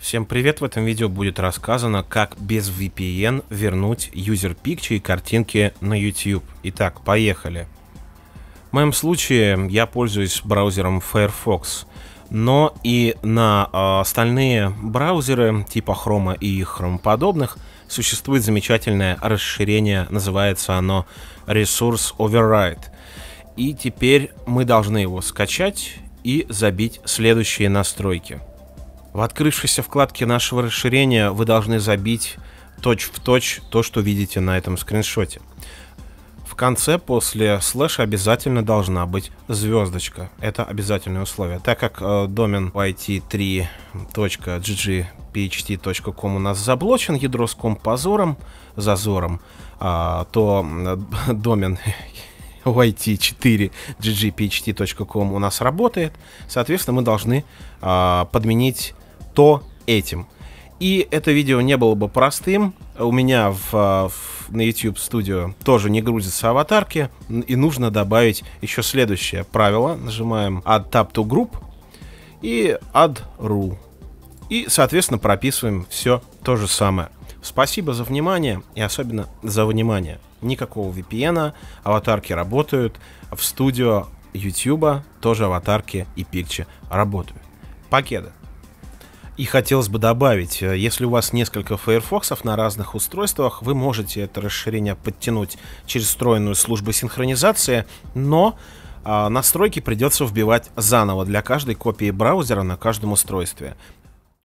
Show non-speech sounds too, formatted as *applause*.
Всем привет! В этом видео будет рассказано, как без VPN вернуть User пикчи и картинки на YouTube. Итак, поехали! В моем случае я пользуюсь браузером Firefox, но и на а, остальные браузеры типа Chrome и Chrome подобных существует замечательное расширение, называется оно Resource Override. И теперь мы должны его скачать и забить следующие настройки – в открывшейся вкладке нашего расширения вы должны забить точь-в-точь то, что видите на этом скриншоте. В конце после слэша обязательно должна быть звездочка. Это обязательное условие. Так как э, домен it3.ggphd.com у нас заблочен, ядро с позором, зазором, э, то э, *laughs* домен yt 4ggphdcom у нас работает. Соответственно, мы должны э, подменить то этим. И это видео не было бы простым. У меня в, а, в, на YouTube Studio тоже не грузятся аватарки. И нужно добавить еще следующее правило. Нажимаем Add Tab to Group и Add Rule. И, соответственно, прописываем все то же самое. Спасибо за внимание и особенно за внимание. Никакого VPN, аватарки работают. В студио YouTube тоже аватарки и пикчи работают. Покеда! И хотелось бы добавить, э, если у вас несколько Firefox на разных устройствах, вы можете это расширение подтянуть через встроенную службу синхронизации, но а, настройки придется вбивать заново для каждой копии браузера на каждом устройстве.